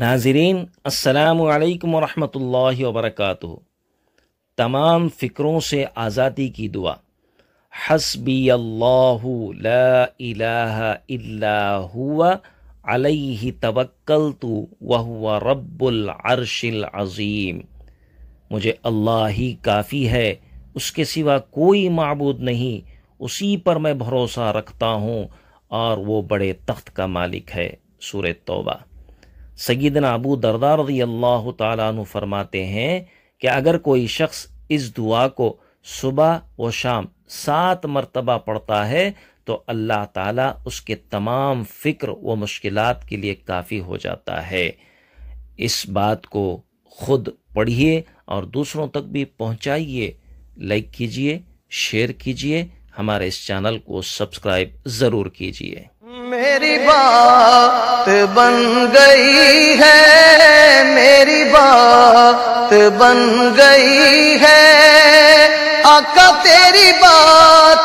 ناظرین السلام علیکم ورحمۃ اللہ وبرکاتہ تمام فکروں سے آزادی کی دعا حسبی اللہ لا الہ الا ہوا علیہ توکلت تو رب العرش العظیم مجھے اللہ ہی کافی ہے اس کے سوا کوئی معبود نہیں اسی پر میں بھروسہ رکھتا ہوں اور وہ بڑے تخت کا مالک ہے سورہ توبہ سیدنا ابو دردار رضی اللہ تعالیٰ عنہ فرماتے ہیں کہ اگر کوئی شخص اس دعا کو صبح و شام سات مرتبہ پڑھتا ہے تو اللہ تعالیٰ اس کے تمام فکر و مشکلات کے لیے کافی ہو جاتا ہے اس بات کو خود پڑھیے اور دوسروں تک بھی پہنچائیے لائک کیجیے شیئر کیجیے ہمارے اس چینل کو سبسکرائب ضرور کیجیے بات بن گئی ہے میری بات بن گئی ہے آقا تیری بات